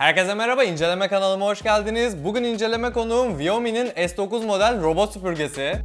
Herkese merhaba, inceleme kanalıma hoş geldiniz. Bugün inceleme konuğum Viomi'nin S9 model robot süpürgesi.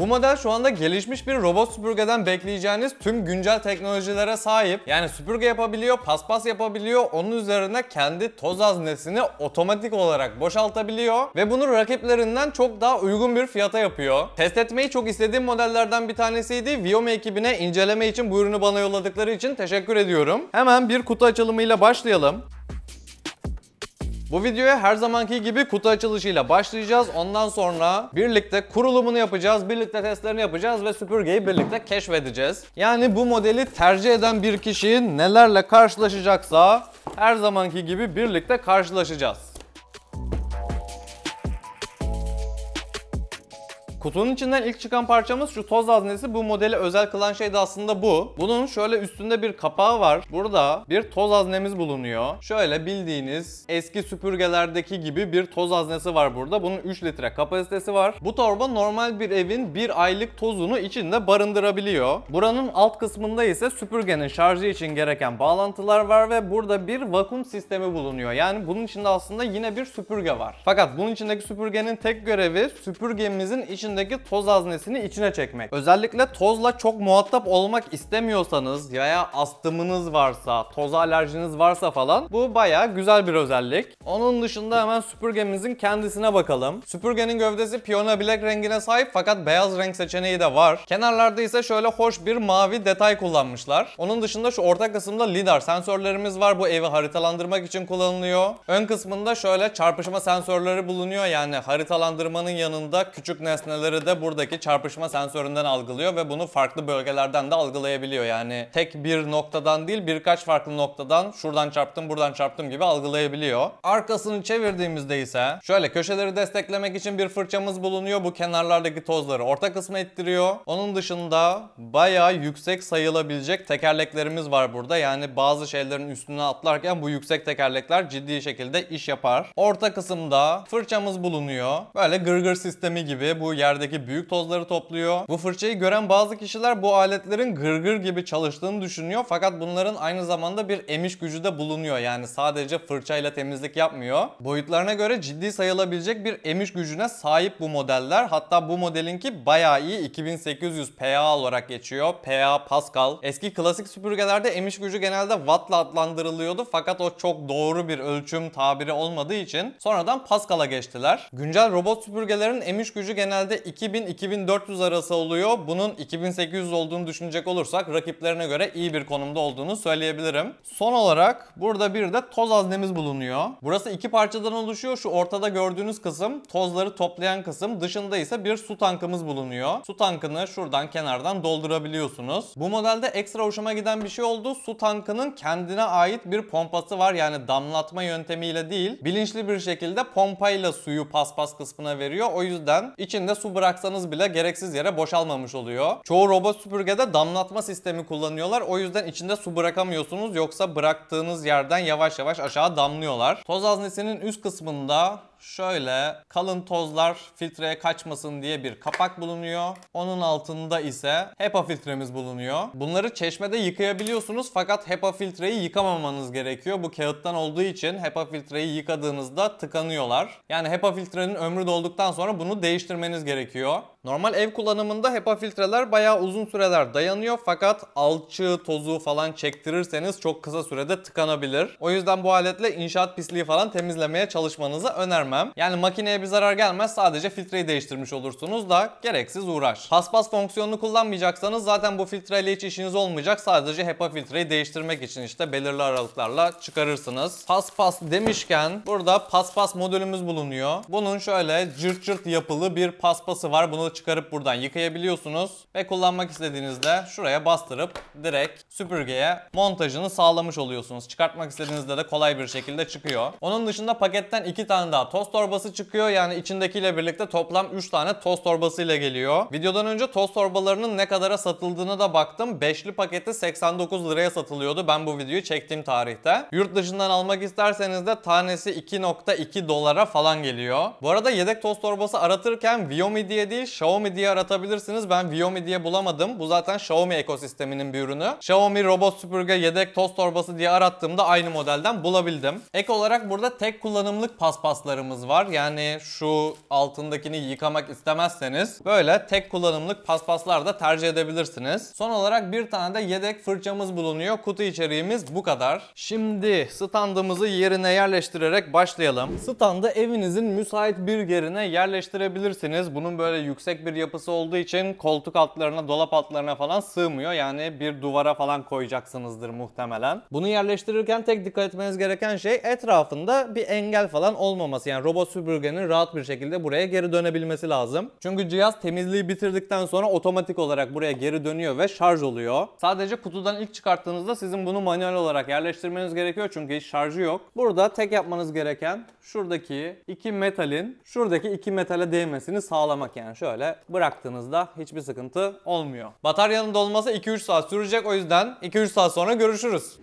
Bu model şu anda gelişmiş bir robot süpürgeden bekleyeceğiniz tüm güncel teknolojilere sahip. Yani süpürge yapabiliyor, paspas yapabiliyor, onun üzerine kendi toz haznesini otomatik olarak boşaltabiliyor ve bunu rakiplerinden çok daha uygun bir fiyata yapıyor. Test etmeyi çok istediğim modellerden bir tanesiydi. Viome ekibine inceleme için bu ürünü bana yolladıkları için teşekkür ediyorum. Hemen bir kutu açılımıyla başlayalım. Bu videoya her zamanki gibi kutu açılışıyla başlayacağız. Ondan sonra birlikte kurulumunu yapacağız, birlikte testlerini yapacağız ve süpürgeyi birlikte keşfedeceğiz. Yani bu modeli tercih eden bir kişi nelerle karşılaşacaksa her zamanki gibi birlikte karşılaşacağız. Kutunun içinden ilk çıkan parçamız şu toz haznesi. Bu modeli özel kılan şey de aslında bu. Bunun şöyle üstünde bir kapağı var. Burada bir toz haznemiz bulunuyor. Şöyle bildiğiniz eski süpürgelerdeki gibi bir toz haznesi var burada. Bunun 3 litre kapasitesi var. Bu torba normal bir evin bir aylık tozunu içinde barındırabiliyor. Buranın alt kısmında ise süpürgenin şarjı için gereken bağlantılar var ve burada bir vakum sistemi bulunuyor. Yani bunun içinde aslında yine bir süpürge var. Fakat bunun içindeki süpürgenin tek görevi süpürgemizin içinde dışındaki toz haznesini içine çekmek. Özellikle tozla çok muhatap olmak istemiyorsanız yaya astımınız varsa, toz alerjiniz varsa falan bu baya güzel bir özellik. Onun dışında hemen süpürgemizin kendisine bakalım. Süpürgenin gövdesi piyona bilek rengine sahip fakat beyaz renk seçeneği de var. Kenarlarda ise şöyle hoş bir mavi detay kullanmışlar. Onun dışında şu orta kısımda lidar sensörlerimiz var. Bu evi haritalandırmak için kullanılıyor. Ön kısmında şöyle çarpışma sensörleri bulunuyor. Yani haritalandırmanın yanında küçük nesneler sinyalleri da buradaki çarpışma sensöründen algılıyor ve bunu farklı bölgelerden de algılayabiliyor. Yani tek bir noktadan değil birkaç farklı noktadan şuradan çarptım buradan çarptım gibi algılayabiliyor. Arkasını çevirdiğimizde ise şöyle köşeleri desteklemek için bir fırçamız bulunuyor. Bu kenarlardaki tozları orta kısma ettiriyor Onun dışında bayağı yüksek sayılabilecek tekerleklerimiz var burada. Yani bazı şeylerin üstüne atlarken bu yüksek tekerlekler ciddi şekilde iş yapar. Orta kısımda fırçamız bulunuyor. Böyle gırgır sistemi gibi bu yer yerdeki büyük tozları topluyor. Bu fırçayı gören bazı kişiler bu aletlerin gırgır gibi çalıştığını düşünüyor fakat bunların aynı zamanda bir emiş gücü de bulunuyor. Yani sadece fırçayla temizlik yapmıyor. Boyutlarına göre ciddi sayılabilecek bir emiş gücüne sahip bu modeller. Hatta bu modelinki bayağı iyi 2800 PA olarak geçiyor. PA Pascal. Eski klasik süpürgelerde emiş gücü genelde wattla adlandırılıyordu fakat o çok doğru bir ölçüm tabiri olmadığı için sonradan Pascal'a geçtiler. Güncel robot süpürgelerin emiş gücü genelde 2000-2400 arası oluyor. Bunun 2800 olduğunu düşünecek olursak rakiplerine göre iyi bir konumda olduğunu söyleyebilirim. Son olarak burada bir de toz haznemiz bulunuyor. Burası iki parçadan oluşuyor. Şu ortada gördüğünüz kısım tozları toplayan kısım. Dışında ise bir su tankımız bulunuyor. Su tankını şuradan kenardan doldurabiliyorsunuz. Bu modelde ekstra hoşuma giden bir şey oldu. Su tankının kendine ait bir pompası var. Yani damlatma yöntemiyle değil. Bilinçli bir şekilde pompayla suyu paspas kısmına veriyor. O yüzden içinde su bıraksanız bile gereksiz yere boşalmamış oluyor. Çoğu robot süpürgede damlatma sistemi kullanıyorlar. O yüzden içinde su bırakamıyorsunuz yoksa bıraktığınız yerden yavaş yavaş aşağı damlıyorlar. Toz haznesinin üst kısmında şöyle kalın tozlar filtreye kaçmasın diye bir kapak bulunuyor. Onun altında ise HEPA filtremiz bulunuyor. Bunları çeşmede yıkayabiliyorsunuz fakat HEPA filtreyi yıkamamanız gerekiyor. Bu kağıttan olduğu için HEPA filtreyi yıkadığınızda tıkanıyorlar. Yani HEPA filtrenin ömrü dolduktan sonra bunu değiştirmeniz gerekiyor. Normal ev kullanımında HEPA filtreler bayağı uzun süreler dayanıyor fakat alçığı, tozu falan çektirirseniz çok kısa sürede tıkanabilir. O yüzden bu aletle inşaat pisliği falan temizlemeye çalışmanızı önermem önermem. Yani makineye bir zarar gelmez sadece filtreyi değiştirmiş olursunuz da gereksiz uğraş. Paspas fonksiyonunu kullanmayacaksanız zaten bu filtreyle hiç işiniz olmayacak. Sadece HEPA filtreyi değiştirmek için işte belirli aralıklarla çıkarırsınız. Paspas demişken burada paspas modülümüz bulunuyor. Bunun şöyle cırt cırt yapılı bir paspası var. Bunu çıkarıp buradan yıkayabiliyorsunuz ve kullanmak istediğinizde şuraya bastırıp direkt süpürgeye montajını sağlamış oluyorsunuz. Çıkartmak istediğinizde de kolay bir şekilde çıkıyor. Onun dışında paketten iki tane daha toz Tost torbası çıkıyor. Yani içindekiyle birlikte toplam 3 tane tost torbası ile geliyor. Videodan önce tost torbalarının ne kadara satıldığını da baktım. Beşli paketi 89 liraya satılıyordu ben bu videoyu çektiğim tarihte. Yurt dışından almak isterseniz de tanesi 2.2 dolara falan geliyor. Bu arada yedek tost torbası aratırken Viomi diye değil Xiaomi diye aratabilirsiniz. Ben Viomi diye bulamadım. Bu zaten Xiaomi ekosisteminin bir ürünü. Xiaomi robot süpürge yedek tost torbası diye arattığımda aynı modelden bulabildim. Ek olarak burada tek kullanımlık paspaslarım markamız var. Yani şu altındakini yıkamak istemezseniz böyle tek kullanımlık paspaslar da tercih edebilirsiniz. Son olarak bir tane de yedek fırçamız bulunuyor. Kutu içeriğimiz bu kadar. Şimdi standımızı yerine yerleştirerek başlayalım. Standı evinizin müsait bir yerine yerleştirebilirsiniz. Bunun böyle yüksek bir yapısı olduğu için koltuk altlarına, dolap altlarına falan sığmıyor. Yani bir duvara falan koyacaksınızdır muhtemelen. Bunu yerleştirirken tek dikkat etmeniz gereken şey etrafında bir engel falan olmaması. Yani yani robot süpürgenin rahat bir şekilde buraya geri dönebilmesi lazım. Çünkü cihaz temizliği bitirdikten sonra otomatik olarak buraya geri dönüyor ve şarj oluyor. Sadece kutudan ilk çıkarttığınızda sizin bunu manuel olarak yerleştirmeniz gerekiyor çünkü hiç şarjı yok. Burada tek yapmanız gereken şuradaki iki metalin şuradaki iki metale değmesini sağlamak yani şöyle bıraktığınızda hiçbir sıkıntı olmuyor. Bataryanın dolması 2-3 saat sürecek o yüzden 2-3 saat sonra görüşürüz.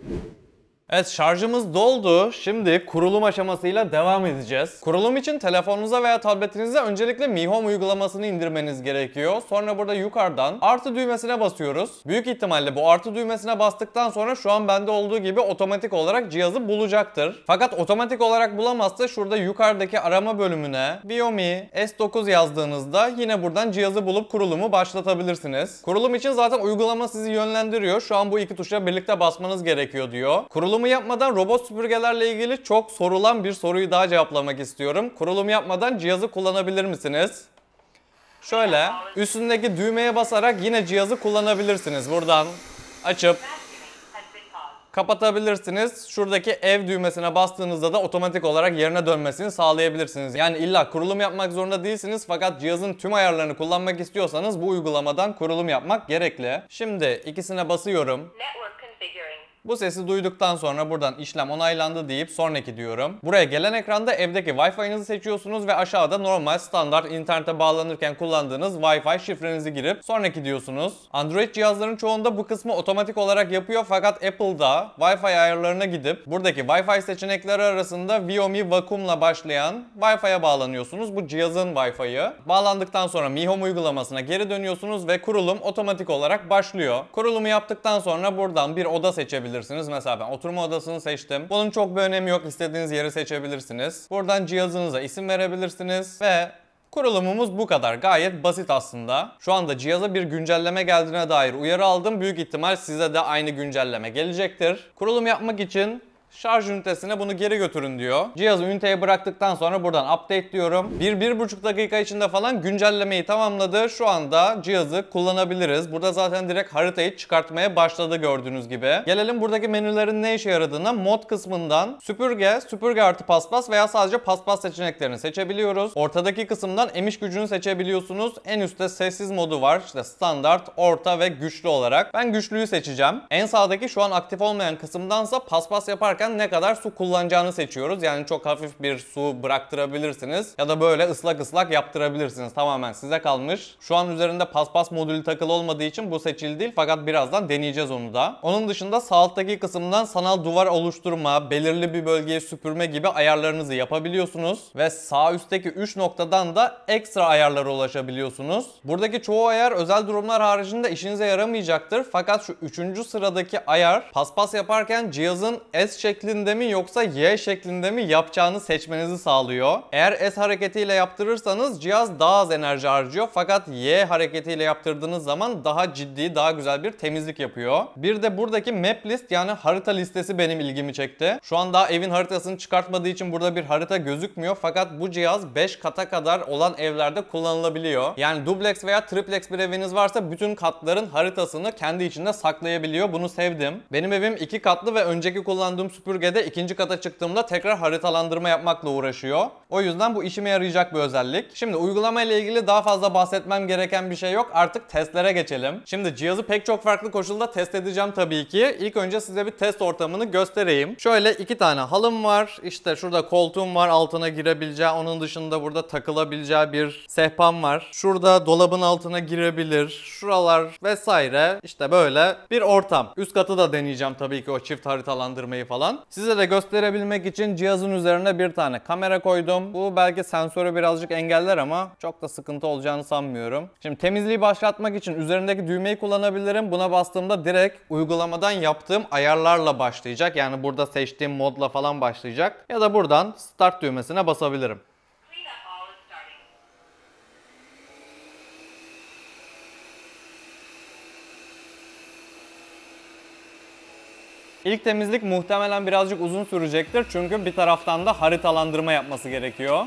Evet şarjımız doldu. Şimdi kurulum aşamasıyla devam edeceğiz. Kurulum için telefonunuza veya tabletinize öncelikle Mi Home uygulamasını indirmeniz gerekiyor. Sonra burada yukarıdan artı düğmesine basıyoruz. Büyük ihtimalle bu artı düğmesine bastıktan sonra şu an bende olduğu gibi otomatik olarak cihazı bulacaktır. Fakat otomatik olarak bulamazsa şurada yukarıdaki arama bölümüne Viomi S9 yazdığınızda yine buradan cihazı bulup kurulumu başlatabilirsiniz. Kurulum için zaten uygulama sizi yönlendiriyor. Şu an bu iki tuşa birlikte basmanız gerekiyor diyor. Kurulum Kurulumu yapmadan robot süpürgelerle ilgili çok sorulan bir soruyu daha cevaplamak istiyorum. Kurulumu yapmadan cihazı kullanabilir misiniz? Şöyle üstündeki düğmeye basarak yine cihazı kullanabilirsiniz. Buradan açıp kapatabilirsiniz. Şuradaki ev düğmesine bastığınızda da otomatik olarak yerine dönmesini sağlayabilirsiniz. Yani illa kurulum yapmak zorunda değilsiniz fakat cihazın tüm ayarlarını kullanmak istiyorsanız bu uygulamadan kurulum yapmak gerekli. Şimdi ikisine basıyorum. Network. Bu sesi duyduktan sonra buradan işlem onaylandı deyip sonraki diyorum. Buraya gelen ekranda evdeki Wi-Fi'nizi seçiyorsunuz ve aşağıda normal standart internete bağlanırken kullandığınız Wi-Fi şifrenizi girip sonraki diyorsunuz. Android cihazların çoğunda bu kısmı otomatik olarak yapıyor fakat Apple'da Wi-Fi ayarlarına gidip buradaki Wi-Fi seçenekleri arasında Viomi vakumla başlayan Wi-Fi'ye bağlanıyorsunuz. Bu cihazın Wi-Fi'yi. Bağlandıktan sonra Mi Home uygulamasına geri dönüyorsunuz ve kurulum otomatik olarak başlıyor. Kurulumu yaptıktan sonra buradan bir oda seçebilirsiniz seçebilirsiniz. Mesela ben oturma odasını seçtim. Bunun çok bir önemi yok. İstediğiniz yeri seçebilirsiniz. Buradan cihazınıza isim verebilirsiniz ve Kurulumumuz bu kadar. Gayet basit aslında. Şu anda cihaza bir güncelleme geldiğine dair uyarı aldım. Büyük ihtimal size de aynı güncelleme gelecektir. Kurulum yapmak için Şarj ünitesine bunu geri götürün diyor. Cihazı üniteye bıraktıktan sonra buradan update diyorum. Bir, bir buçuk dakika içinde falan güncellemeyi tamamladı. Şu anda cihazı kullanabiliriz. Burada zaten direkt haritayı çıkartmaya başladı gördüğünüz gibi. Gelelim buradaki menülerin ne işe yaradığına. Mod kısmından süpürge, süpürge artı paspas veya sadece paspas seçeneklerini seçebiliyoruz. Ortadaki kısımdan emiş gücünü seçebiliyorsunuz. En üstte sessiz modu var. İşte standart, orta ve güçlü olarak. Ben güçlüyü seçeceğim. En sağdaki şu an aktif olmayan kısımdansa paspas yaparken yaparken ne kadar su kullanacağını seçiyoruz. Yani çok hafif bir su bıraktırabilirsiniz ya da böyle ıslak ıslak yaptırabilirsiniz. Tamamen size kalmış. Şu an üzerinde paspas modülü takılı olmadığı için bu seçildi değil fakat birazdan deneyeceğiz onu da. Onun dışında sağ alttaki kısımdan sanal duvar oluşturma, belirli bir bölgeye süpürme gibi ayarlarınızı yapabiliyorsunuz ve sağ üstteki 3 noktadan da ekstra ayarlara ulaşabiliyorsunuz. Buradaki çoğu ayar özel durumlar haricinde işinize yaramayacaktır fakat şu 3. sıradaki ayar paspas yaparken cihazın S şeklinde mi yoksa Y şeklinde mi yapacağını seçmenizi sağlıyor. Eğer S hareketiyle yaptırırsanız cihaz daha az enerji harcıyor fakat Y hareketiyle yaptırdığınız zaman daha ciddi, daha güzel bir temizlik yapıyor. Bir de buradaki map list yani harita listesi benim ilgimi çekti. Şu an daha evin haritasını çıkartmadığı için burada bir harita gözükmüyor fakat bu cihaz 5 kata kadar olan evlerde kullanılabiliyor. Yani duplex veya triplex bir eviniz varsa bütün katların haritasını kendi içinde saklayabiliyor. Bunu sevdim. Benim evim 2 katlı ve önceki kullandığım süpürgede ikinci kata çıktığımda tekrar haritalandırma yapmakla uğraşıyor. O yüzden bu işime yarayacak bir özellik. Şimdi uygulama ilgili daha fazla bahsetmem gereken bir şey yok. Artık testlere geçelim. Şimdi cihazı pek çok farklı koşulda test edeceğim tabii ki. İlk önce size bir test ortamını göstereyim. Şöyle iki tane halım var. İşte şurada koltuğum var altına girebileceği. Onun dışında burada takılabileceği bir sehpam var. Şurada dolabın altına girebilir. Şuralar vesaire. İşte böyle bir ortam. Üst katı da deneyeceğim tabii ki o çift haritalandırmayı falan falan. Size de gösterebilmek için cihazın üzerine bir tane kamera koydum. Bu belki sensörü birazcık engeller ama çok da sıkıntı olacağını sanmıyorum. Şimdi temizliği başlatmak için üzerindeki düğmeyi kullanabilirim. Buna bastığımda direkt uygulamadan yaptığım ayarlarla başlayacak. Yani burada seçtiğim modla falan başlayacak. Ya da buradan start düğmesine basabilirim. İlk temizlik muhtemelen birazcık uzun sürecektir çünkü bir taraftan da haritalandırma yapması gerekiyor.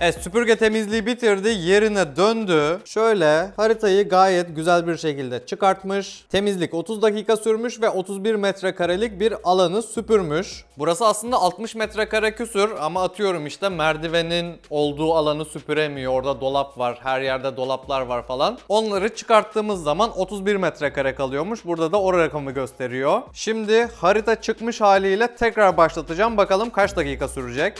Evet süpürge temizliği bitirdi. Yerine döndü. Şöyle haritayı gayet güzel bir şekilde çıkartmış. Temizlik 30 dakika sürmüş ve 31 metrekarelik bir alanı süpürmüş. Burası aslında 60 metrekare küsür ama atıyorum işte merdivenin olduğu alanı süpüremiyor. Orada dolap var. Her yerde dolaplar var falan. Onları çıkarttığımız zaman 31 metrekare kalıyormuş. Burada da o rakamı gösteriyor. Şimdi harita çıkmış haliyle tekrar başlatacağım. Bakalım kaç dakika sürecek.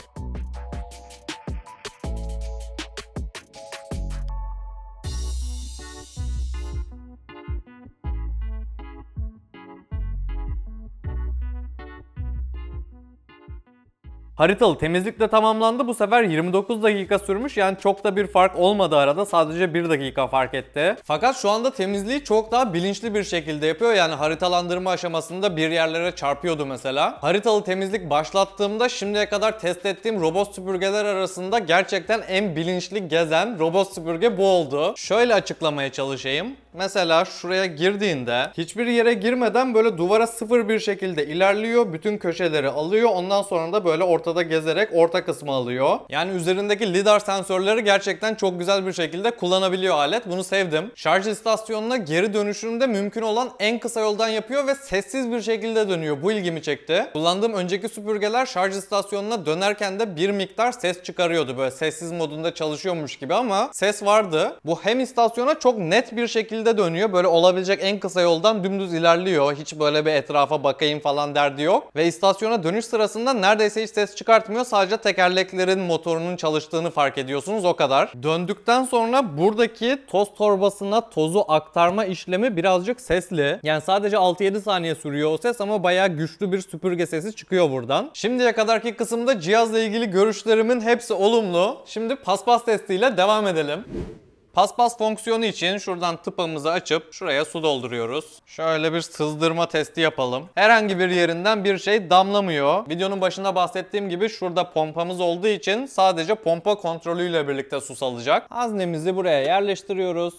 Haritalı temizlikle tamamlandı. Bu sefer 29 dakika sürmüş. Yani çok da bir fark olmadı arada. Sadece 1 dakika fark etti. Fakat şu anda temizliği çok daha bilinçli bir şekilde yapıyor. Yani haritalandırma aşamasında bir yerlere çarpıyordu mesela. Haritalı temizlik başlattığımda şimdiye kadar test ettiğim robot süpürgeler arasında gerçekten en bilinçli gezen robot süpürge bu oldu. Şöyle açıklamaya çalışayım. Mesela şuraya girdiğinde hiçbir yere girmeden böyle duvara sıfır bir şekilde ilerliyor. Bütün köşeleri alıyor. Ondan sonra da böyle orta ortada gezerek orta kısmı alıyor. Yani üzerindeki lidar sensörleri gerçekten çok güzel bir şekilde kullanabiliyor alet. Bunu sevdim. Şarj istasyonuna geri dönüşünü mümkün olan en kısa yoldan yapıyor ve sessiz bir şekilde dönüyor. Bu ilgimi çekti. Kullandığım önceki süpürgeler şarj istasyonuna dönerken de bir miktar ses çıkarıyordu. Böyle sessiz modunda çalışıyormuş gibi ama ses vardı. Bu hem istasyona çok net bir şekilde dönüyor. Böyle olabilecek en kısa yoldan dümdüz ilerliyor. Hiç böyle bir etrafa bakayım falan derdi yok. Ve istasyona dönüş sırasında neredeyse hiç ses çıkartmıyor. Sadece tekerleklerin motorunun çalıştığını fark ediyorsunuz o kadar. Döndükten sonra buradaki toz torbasına tozu aktarma işlemi birazcık sesli. Yani sadece 6-7 saniye sürüyor o ses ama bayağı güçlü bir süpürge sesi çıkıyor buradan. Şimdiye kadarki kısımda cihazla ilgili görüşlerimin hepsi olumlu. Şimdi paspas testiyle devam edelim. Paspas fonksiyonu için şuradan tıpamızı açıp şuraya su dolduruyoruz. Şöyle bir sızdırma testi yapalım. Herhangi bir yerinden bir şey damlamıyor. Videonun başında bahsettiğim gibi şurada pompamız olduğu için sadece pompa kontrolüyle birlikte su salacak. Haznemizi buraya yerleştiriyoruz.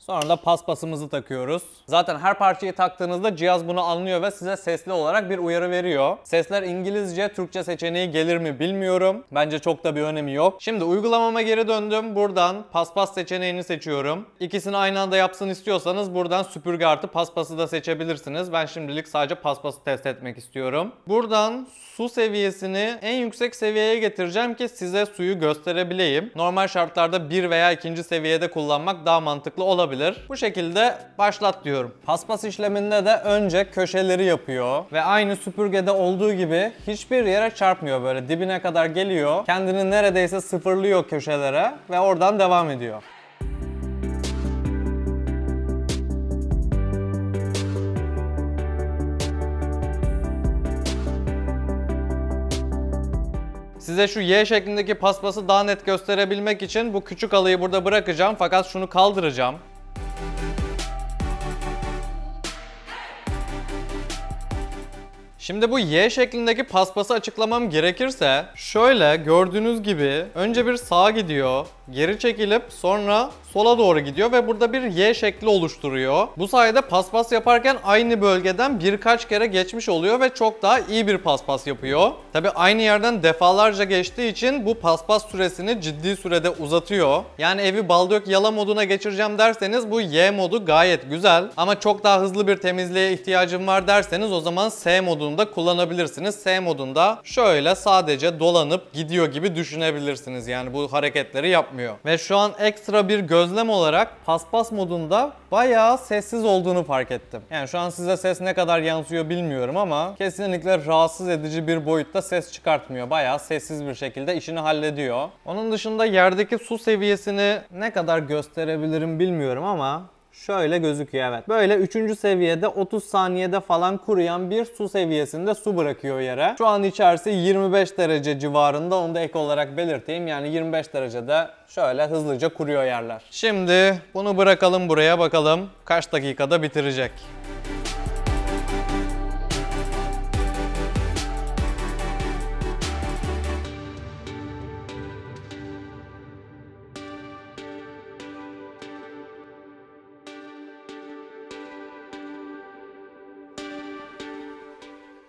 Sonra da paspasımızı takıyoruz. Zaten her parçayı taktığınızda cihaz bunu anlıyor ve size sesli olarak bir uyarı veriyor. Sesler İngilizce, Türkçe seçeneği gelir mi bilmiyorum. Bence çok da bir önemi yok. Şimdi uygulamama geri döndüm. Buradan paspas seçeneğini seçiyorum. İkisini aynı anda yapsın istiyorsanız buradan süpürge artı paspası da seçebilirsiniz. Ben şimdilik sadece paspası test etmek istiyorum. Buradan su seviyesini en yüksek seviyeye getireceğim ki size suyu gösterebileyim. Normal şartlarda bir veya ikinci seviyede kullanmak daha mantıklı olabilir olabilir. Bu şekilde başlat diyorum. Paspas işleminde de önce köşeleri yapıyor ve aynı süpürgede olduğu gibi hiçbir yere çarpmıyor böyle dibine kadar geliyor. Kendini neredeyse sıfırlıyor köşelere ve oradan devam ediyor. Size şu Y şeklindeki paspası daha net gösterebilmek için bu küçük alıyı burada bırakacağım fakat şunu kaldıracağım. Şimdi bu Y şeklindeki paspası açıklamam gerekirse şöyle gördüğünüz gibi önce bir sağa gidiyor geri çekilip sonra sola doğru gidiyor ve burada bir Y şekli oluşturuyor. Bu sayede paspas yaparken aynı bölgeden birkaç kere geçmiş oluyor ve çok daha iyi bir paspas yapıyor. Tabi aynı yerden defalarca geçtiği için bu paspas süresini ciddi sürede uzatıyor. Yani evi baldök yala moduna geçireceğim derseniz bu Y modu gayet güzel ama çok daha hızlı bir temizliğe ihtiyacım var derseniz o zaman S modunu da kullanabilirsiniz. S modunda şöyle sadece dolanıp gidiyor gibi düşünebilirsiniz. Yani bu hareketleri yapmıyor yapmıyor. Ve şu an ekstra bir gözlem olarak paspas modunda bayağı sessiz olduğunu fark ettim. Yani şu an size ses ne kadar yansıyor bilmiyorum ama kesinlikle rahatsız edici bir boyutta ses çıkartmıyor. Bayağı sessiz bir şekilde işini hallediyor. Onun dışında yerdeki su seviyesini ne kadar gösterebilirim bilmiyorum ama Şöyle gözüküyor evet. Böyle 3. seviyede 30 saniyede falan kuruyan bir su seviyesinde su bırakıyor yere. Şu an içerisi 25 derece civarında onu da ek olarak belirteyim. Yani 25 derecede şöyle hızlıca kuruyor yerler. Şimdi bunu bırakalım buraya bakalım kaç dakikada bitirecek.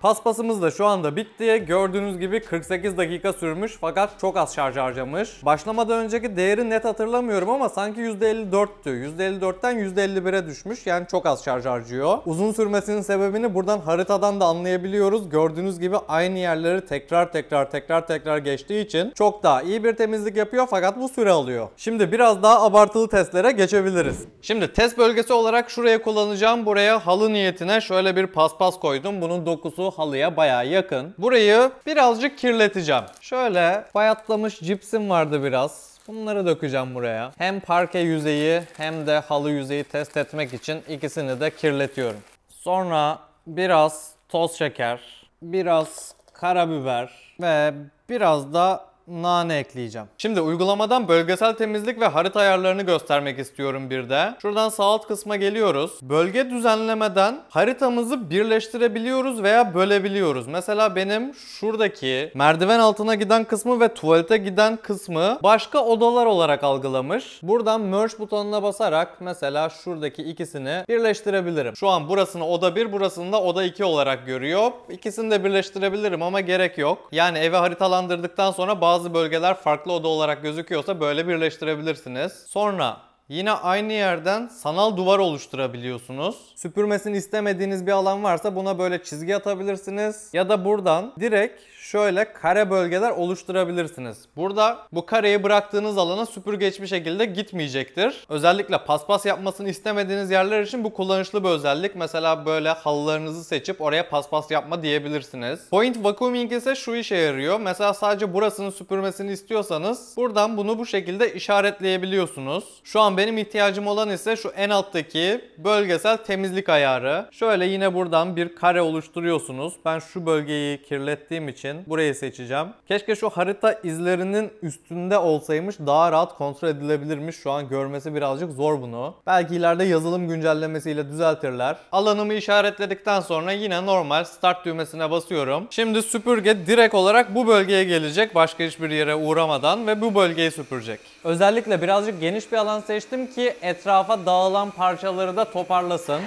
Paspasımız da şu anda bitti. Gördüğünüz gibi 48 dakika sürmüş fakat çok az şarj harcamış. Başlamadan önceki değeri net hatırlamıyorum ama sanki %54'tü. %54'ten %51'e düşmüş yani çok az şarj harcıyor. Uzun sürmesinin sebebini buradan haritadan da anlayabiliyoruz. Gördüğünüz gibi aynı yerleri tekrar tekrar tekrar tekrar geçtiği için çok daha iyi bir temizlik yapıyor fakat bu süre alıyor. Şimdi biraz daha abartılı testlere geçebiliriz. Şimdi test bölgesi olarak şuraya kullanacağım. Buraya halı niyetine şöyle bir paspas koydum. Bunun dokusu halıya baya yakın. Burayı birazcık kirleteceğim. Şöyle bayatlamış cipsim vardı biraz. Bunları dökeceğim buraya. Hem parke yüzeyi hem de halı yüzeyi test etmek için ikisini de kirletiyorum. Sonra biraz toz şeker, biraz karabiber ve biraz da nane ekleyeceğim. Şimdi uygulamadan bölgesel temizlik ve harita ayarlarını göstermek istiyorum bir de. Şuradan sağ alt kısma geliyoruz. Bölge düzenlemeden haritamızı birleştirebiliyoruz veya bölebiliyoruz. Mesela benim şuradaki merdiven altına giden kısmı ve tuvalete giden kısmı başka odalar olarak algılamış. Buradan merge butonuna basarak mesela şuradaki ikisini birleştirebilirim. Şu an burasını oda 1, burasını da oda 2 olarak görüyor. İkisini de birleştirebilirim ama gerek yok. Yani evi haritalandırdıktan sonra bazı bazı bölgeler farklı oda olarak gözüküyorsa böyle birleştirebilirsiniz. Sonra Yine aynı yerden sanal duvar oluşturabiliyorsunuz. Süpürmesini istemediğiniz bir alan varsa buna böyle çizgi atabilirsiniz. Ya da buradan direkt şöyle kare bölgeler oluşturabilirsiniz. Burada bu kareyi bıraktığınız alana süpürge hiçbir şekilde gitmeyecektir. Özellikle paspas yapmasını istemediğiniz yerler için bu kullanışlı bir özellik. Mesela böyle halılarınızı seçip oraya paspas yapma diyebilirsiniz. Point vacuuming ise şu işe yarıyor. Mesela sadece burasını süpürmesini istiyorsanız buradan bunu bu şekilde işaretleyebiliyorsunuz. Şu an benim ihtiyacım olan ise şu en alttaki bölgesel temizlik ayarı. Şöyle yine buradan bir kare oluşturuyorsunuz. Ben şu bölgeyi kirlettiğim için burayı seçeceğim. Keşke şu harita izlerinin üstünde olsaymış daha rahat kontrol edilebilirmiş. Şu an görmesi birazcık zor bunu. Belki ileride yazılım güncellemesiyle düzeltirler. Alanımı işaretledikten sonra yine normal start düğmesine basıyorum. Şimdi süpürge direkt olarak bu bölgeye gelecek başka hiçbir yere uğramadan ve bu bölgeyi süpürecek. Özellikle birazcık geniş bir alan seçtim ki etrafa dağılan parçaları da toparlasın.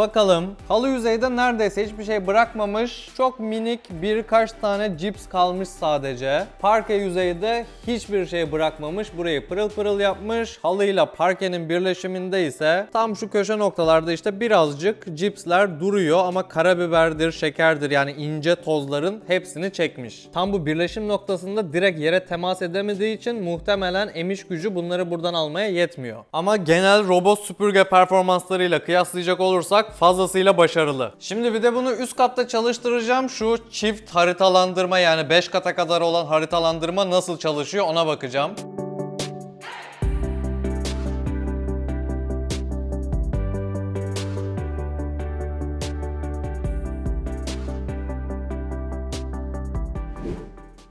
bakalım. Halı yüzeyde neredeyse hiçbir şey bırakmamış. Çok minik birkaç tane cips kalmış sadece. Parke yüzeyde hiçbir şey bırakmamış. Burayı pırıl pırıl yapmış. Halıyla parkenin birleşiminde ise tam şu köşe noktalarda işte birazcık cipsler duruyor ama karabiberdir, şekerdir yani ince tozların hepsini çekmiş. Tam bu birleşim noktasında direkt yere temas edemediği için muhtemelen emiş gücü bunları buradan almaya yetmiyor. Ama genel robot süpürge performanslarıyla kıyaslayacak olursak fazlasıyla başarılı. Şimdi bir de bunu üst katta çalıştıracağım. Şu çift haritalandırma yani 5 kata kadar olan haritalandırma nasıl çalışıyor ona bakacağım.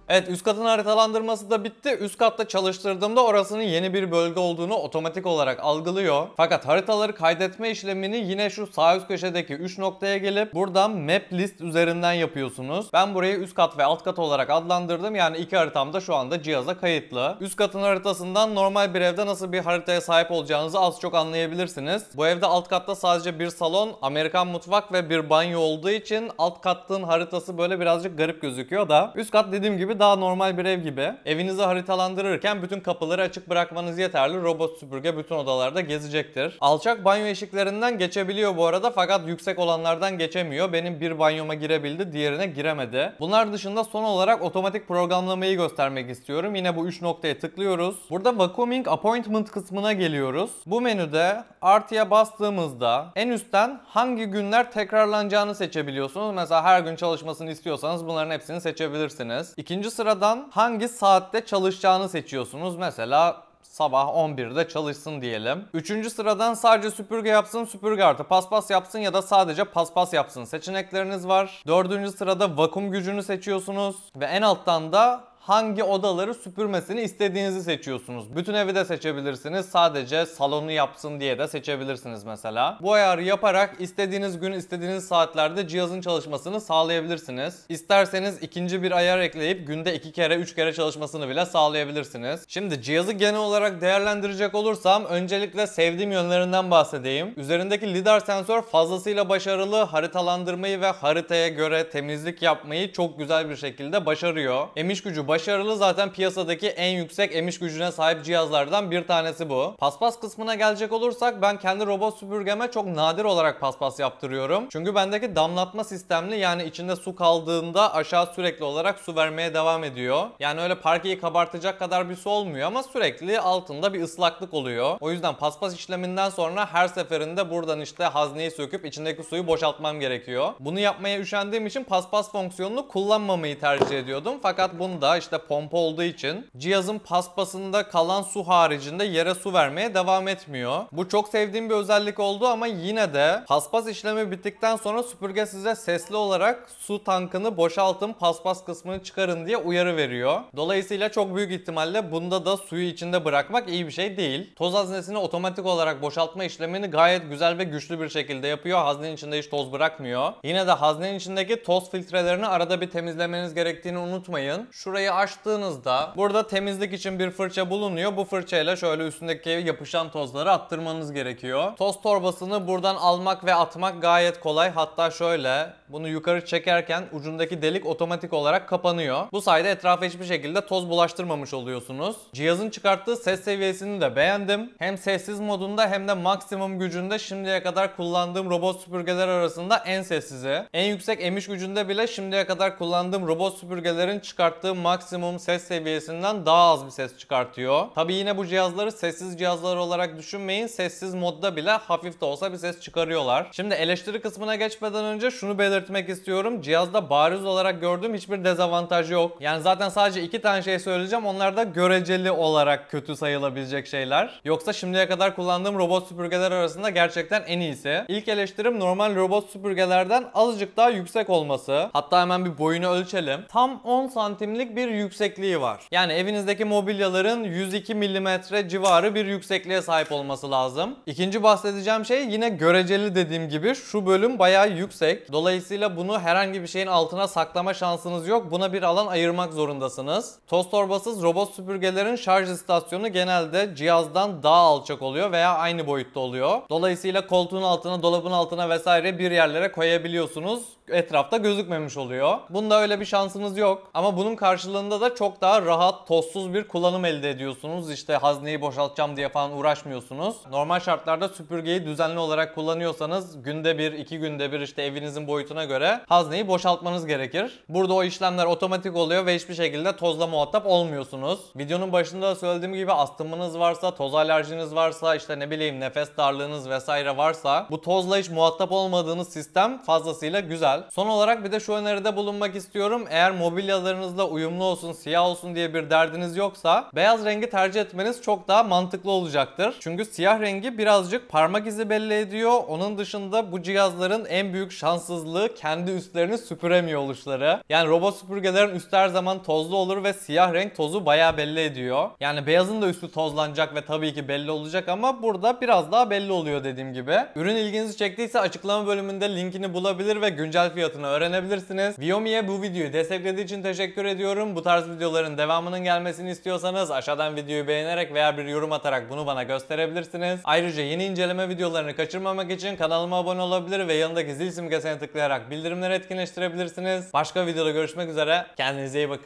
Evet üst katın haritalandırması da bitti. Üst katta çalıştırdığımda orasının yeni bir bölge olduğunu otomatik olarak algılıyor. Fakat haritaları kaydetme işlemini yine şu sağ üst köşedeki 3 noktaya gelip buradan map list üzerinden yapıyorsunuz. Ben burayı üst kat ve alt kat olarak adlandırdım. Yani iki haritam da şu anda cihaza kayıtlı. Üst katın haritasından normal bir evde nasıl bir haritaya sahip olacağınızı az çok anlayabilirsiniz. Bu evde alt katta sadece bir salon, Amerikan mutfak ve bir banyo olduğu için alt katın haritası böyle birazcık garip gözüküyor da üst kat dediğim gibi daha normal bir ev gibi. Evinizi haritalandırırken bütün kapıları açık bırakmanız yeterli. Robot süpürge bütün odalarda gezecektir. Alçak banyo eşiklerinden geçebiliyor bu arada fakat yüksek olanlardan geçemiyor. Benim bir banyoma girebildi, diğerine giremedi. Bunlar dışında son olarak otomatik programlamayı göstermek istiyorum. Yine bu 3 noktaya tıklıyoruz. Burada Vacuuming Appointment kısmına geliyoruz. Bu menüde artıya bastığımızda en üstten hangi günler tekrarlanacağını seçebiliyorsunuz. Mesela her gün çalışmasını istiyorsanız bunların hepsini seçebilirsiniz. İkinci sıradan hangi saatte çalışacağını seçiyorsunuz. Mesela sabah 11'de çalışsın diyelim. Üçüncü sıradan sadece süpürge yapsın, süpürge artı paspas yapsın ya da sadece paspas yapsın seçenekleriniz var. Dördüncü sırada vakum gücünü seçiyorsunuz ve en alttan da hangi odaları süpürmesini istediğinizi seçiyorsunuz. Bütün evi de seçebilirsiniz. Sadece salonu yapsın diye de seçebilirsiniz mesela. Bu ayarı yaparak istediğiniz gün istediğiniz saatlerde cihazın çalışmasını sağlayabilirsiniz. İsterseniz ikinci bir ayar ekleyip günde iki kere üç kere çalışmasını bile sağlayabilirsiniz. Şimdi cihazı genel olarak değerlendirecek olursam öncelikle sevdiğim yönlerinden bahsedeyim. Üzerindeki lidar sensör fazlasıyla başarılı haritalandırmayı ve haritaya göre temizlik yapmayı çok güzel bir şekilde başarıyor. Emiş gücü baş. Başarılı zaten piyasadaki en yüksek emiş gücüne sahip cihazlardan bir tanesi bu. Paspas kısmına gelecek olursak ben kendi robot süpürgeme çok nadir olarak paspas yaptırıyorum. Çünkü bendeki damlatma sistemli yani içinde su kaldığında aşağı sürekli olarak su vermeye devam ediyor. Yani öyle parkeyi kabartacak kadar bir su olmuyor ama sürekli altında bir ıslaklık oluyor. O yüzden paspas işleminden sonra her seferinde buradan işte hazneyi söküp içindeki suyu boşaltmam gerekiyor. Bunu yapmaya üşendiğim için paspas fonksiyonunu kullanmamayı tercih ediyordum. Fakat bunu da işte pompa olduğu için cihazın paspasında kalan su haricinde yere su vermeye devam etmiyor. Bu çok sevdiğim bir özellik oldu ama yine de paspas işlemi bittikten sonra süpürge size sesli olarak su tankını boşaltın paspas kısmını çıkarın diye uyarı veriyor. Dolayısıyla çok büyük ihtimalle bunda da suyu içinde bırakmak iyi bir şey değil. Toz haznesini otomatik olarak boşaltma işlemini gayet güzel ve güçlü bir şekilde yapıyor. Haznenin içinde hiç toz bırakmıyor. Yine de haznenin içindeki toz filtrelerini arada bir temizlemeniz gerektiğini unutmayın. Şuraya fırçayı açtığınızda burada temizlik için bir fırça bulunuyor. Bu fırçayla şöyle üstündeki yapışan tozları attırmanız gerekiyor. Toz torbasını buradan almak ve atmak gayet kolay. Hatta şöyle bunu yukarı çekerken ucundaki delik otomatik olarak kapanıyor. Bu sayede etrafa hiçbir şekilde toz bulaştırmamış oluyorsunuz. Cihazın çıkarttığı ses seviyesini de beğendim. Hem sessiz modunda hem de maksimum gücünde şimdiye kadar kullandığım robot süpürgeler arasında en sessizi. En yüksek emiş gücünde bile şimdiye kadar kullandığım robot süpürgelerin çıkarttığı maksimum ses seviyesinden daha az bir ses çıkartıyor. Tabi yine bu cihazları sessiz cihazlar olarak düşünmeyin. Sessiz modda bile hafif de olsa bir ses çıkarıyorlar. Şimdi eleştiri kısmına geçmeden önce şunu belirteyim belirtmek istiyorum. Cihazda bariz olarak gördüğüm hiçbir dezavantaj yok. Yani zaten sadece iki tane şey söyleyeceğim. Onlar da göreceli olarak kötü sayılabilecek şeyler. Yoksa şimdiye kadar kullandığım robot süpürgeler arasında gerçekten en iyisi. İlk eleştirim normal robot süpürgelerden azıcık daha yüksek olması. Hatta hemen bir boyunu ölçelim. Tam 10 santimlik bir yüksekliği var. Yani evinizdeki mobilyaların 102 milimetre civarı bir yüksekliğe sahip olması lazım. İkinci bahsedeceğim şey yine göreceli dediğim gibi şu bölüm bayağı yüksek. Dolayısıyla Dolayısıyla bunu herhangi bir şeyin altına saklama şansınız yok. Buna bir alan ayırmak zorundasınız. Toz torbasız robot süpürgelerin şarj istasyonu genelde cihazdan daha alçak oluyor veya aynı boyutta oluyor. Dolayısıyla koltuğun altına, dolabın altına vesaire bir yerlere koyabiliyorsunuz etrafta gözükmemiş oluyor. Bunda öyle bir şansınız yok. Ama bunun karşılığında da çok daha rahat, tozsuz bir kullanım elde ediyorsunuz. İşte hazneyi boşaltacağım diye falan uğraşmıyorsunuz. Normal şartlarda süpürgeyi düzenli olarak kullanıyorsanız günde bir, iki günde bir işte evinizin boyutuna göre hazneyi boşaltmanız gerekir. Burada o işlemler otomatik oluyor ve hiçbir şekilde tozla muhatap olmuyorsunuz. Videonun başında da söylediğim gibi astımınız varsa, toz alerjiniz varsa, işte ne bileyim nefes darlığınız vesaire varsa bu tozla hiç muhatap olmadığınız sistem fazlasıyla güzel güzel. Son olarak bir de şu öneride bulunmak istiyorum. Eğer mobilyalarınızla uyumlu olsun, siyah olsun diye bir derdiniz yoksa beyaz rengi tercih etmeniz çok daha mantıklı olacaktır. Çünkü siyah rengi birazcık parmak izi belli ediyor. Onun dışında bu cihazların en büyük şanssızlığı kendi üstlerini süpüremiyor oluşları. Yani robot süpürgelerin üstü her zaman tozlu olur ve siyah renk tozu bayağı belli ediyor. Yani beyazın da üstü tozlanacak ve tabii ki belli olacak ama burada biraz daha belli oluyor dediğim gibi. Ürün ilginizi çektiyse açıklama bölümünde linkini bulabilir ve güncel güzel fiyatını öğrenebilirsiniz. Viomi'ye bu videoyu desteklediği için teşekkür ediyorum. Bu tarz videoların devamının gelmesini istiyorsanız aşağıdan videoyu beğenerek veya bir yorum atarak bunu bana gösterebilirsiniz. Ayrıca yeni inceleme videolarını kaçırmamak için kanalıma abone olabilir ve yanındaki zil simgesine tıklayarak bildirimleri etkinleştirebilirsiniz. Başka videoda görüşmek üzere. Kendinize iyi bakın.